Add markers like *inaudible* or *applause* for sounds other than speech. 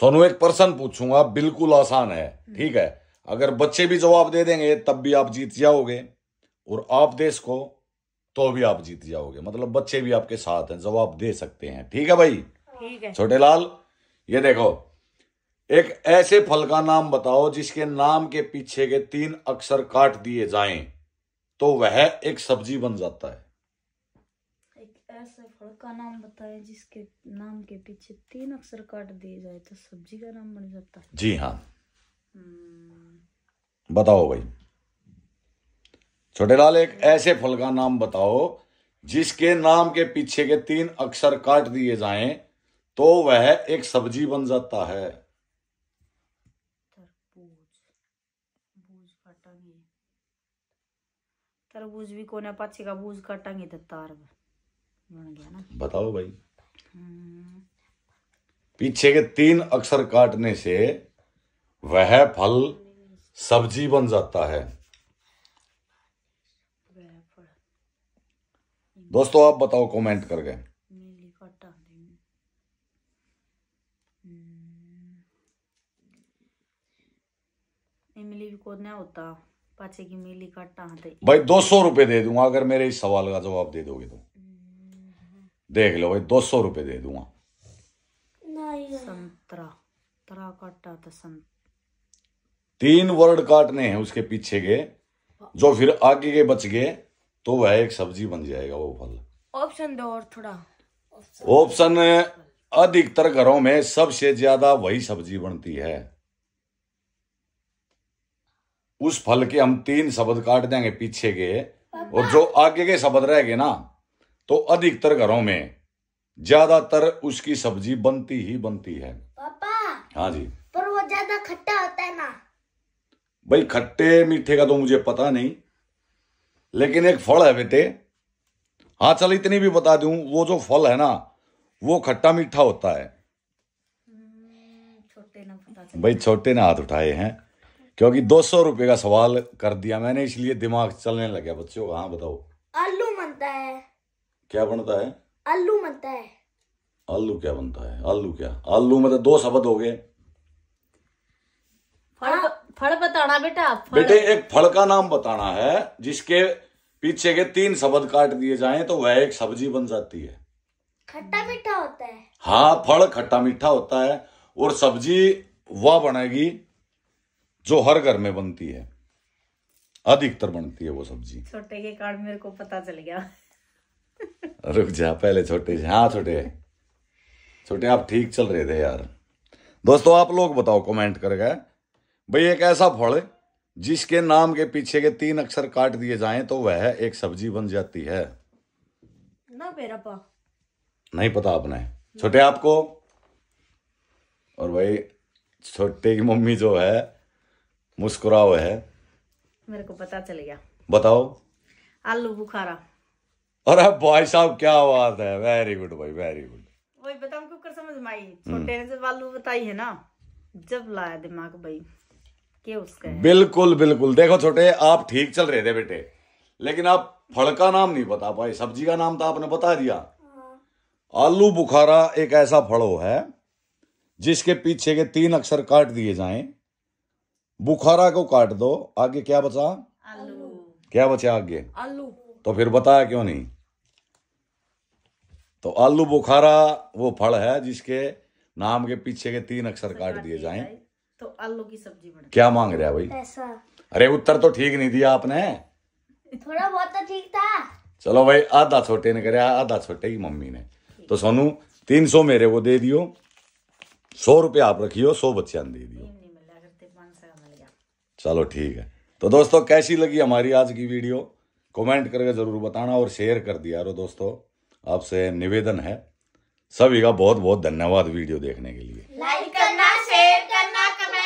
सोनू एक पर्सन पूछूंगा बिल्कुल आसान है ठीक है अगर बच्चे भी जवाब दे देंगे तब भी आप जीत जाओगे और आप देश को तो भी आप जीत जाओगे मतलब बच्चे भी आपके साथ हैं जवाब दे सकते हैं ठीक है भाई ठीक है छोटे लाल ये देखो एक ऐसे फल का नाम बताओ जिसके नाम के पीछे के तीन अक्षर काट दिए जाएं तो वह एक सब्जी बन जाता है फल का नाम बताएं जिसके नाम के पीछे तीन अक्षर काट दिए जाए तो सब्जी का नाम बन जाता है जी हाँ हम्म। बताओ भाई छोटे लाल एक ऐसे फल का नाम बताओ जिसके नाम के पीछे के तीन अक्षर काट दिए जाएं तो वह एक सब्जी बन जाता है तरबूज भी कोने पाछे का बूज काटांगे तो तार में बताओ भाई पीछे के तीन अक्षर काटने से वह फल सब्जी बन जाता है दोस्तों आप बताओ कमेंट कर हम्म। की मिली हाँ तो भाई दो सौ रुपए दे दूंगा अगर मेरे इस सवाल का जवाब दे दोगे तो देख लो भाई दो सौ रुपये दे दूंगा तीन वर्ड काटने हैं उसके पीछे के जो फिर आगे के बच गए तो वह एक सब्जी बन जाएगा वो फल ऑप्शन दो और थोड़ा ऑप्शन अधिकतर घरों में सबसे ज्यादा वही सब्जी बनती है उस फल के हम तीन शब्द काट देंगे पीछे के और जो आगे के शब्द रह गए ना तो अधिकतर घरों में ज्यादातर उसकी सब्जी बनती ही बनती है पापा हाँ जी पर वो ज्यादा खट्टा होता है ना भाई खट्टे मीठे का तो मुझे पता नहीं लेकिन एक फल है बेटे हाँ चल इतनी भी बता दू वो जो फल है ना वो खट्टा मीठा होता है हम्म, भाई छोटे ने हाथ उठाए हैं क्योंकि दो सौ रुपए का सवाल कर दिया मैंने इसलिए दिमाग चलने गया बच्चों हाँ बताओ आलू बनता है क्या बनता है आलू बनता है आलू क्या बनता है आलू क्या आलू मतलब दो शब्द हो गए फल फल बताना बेटा बेटे एक फल का नाम बताना है जिसके पीछे के तीन शब्द काट दिए जाएं तो वह एक सब्जी बन जाती है खट्टा मीठा होता है हाँ फल खट्टा मीठा होता है और सब्जी वह बनेगी जो हर घर में बनती है अधिकतर बनती है वो सब्जी छोटे के कारण मेरे को पता चल गया *laughs* रुक जा पहले छोटे हाँ छोटे छोटे आप ठीक चल रहे थे यार दोस्तों आप लोग बताओ कमेंट कर गए भाई एक ऐसा फल जिसके नाम के पीछे के तीन अक्षर काट दिए जाएं तो वह एक सब्जी बन जाती है ना मेरा पा। नहीं पता आपने छोटे आपको और भाई छोटे की मम्मी जो है मुस्कुराओ है मेरे को पता चल गया बताओ आलू बुखारा अरे भाई साहब क्या बात है वेरी गुड भाई वेरी गुड वही क्यों कर समझ में आई छोटे से वालू बताई है ना जब लाया दिमाग भाई के उसका है। बिल्कुल बिल्कुल देखो छोटे आप ठीक चल रहे थे बेटे लेकिन आप फल का नाम नहीं बता पाए सब्जी का नाम तो आपने बता दिया हाँ। आलू बुखारा एक ऐसा फड़ो है जिसके पीछे के तीन अक्षर काट दिए जाएं बुखारा को काट दो आगे क्या बचा आलू क्या बचा आगे आलू तो फिर बताया क्यों नहीं तो आलू बुखारा वो फल है जिसके नाम के पीछे के तीन अक्षर काट दिए जाएं तो आलू की सब्जी बना क्या मांग रहे भाई पैसा अरे उत्तर तो ठीक नहीं दिया आपने थोड़ा बहुत तो ठीक था चलो भाई आधा छोटे ने कराया आधा छोटे की मम्मी ने तो सोनू तीन सौ मेरे को दे दियो सौ रुपये आप रखियो सौ बच्चे दे दियो चलो ठीक है तो दोस्तों कैसी लगी हमारी आज की वीडियो कमेंट करके जरूर बताना और शेयर कर दिया रो दोस्तों आपसे निवेदन है सभी का बहुत बहुत धन्यवाद वीडियो देखने के लिए लाइक करना शेयर करना कमेंट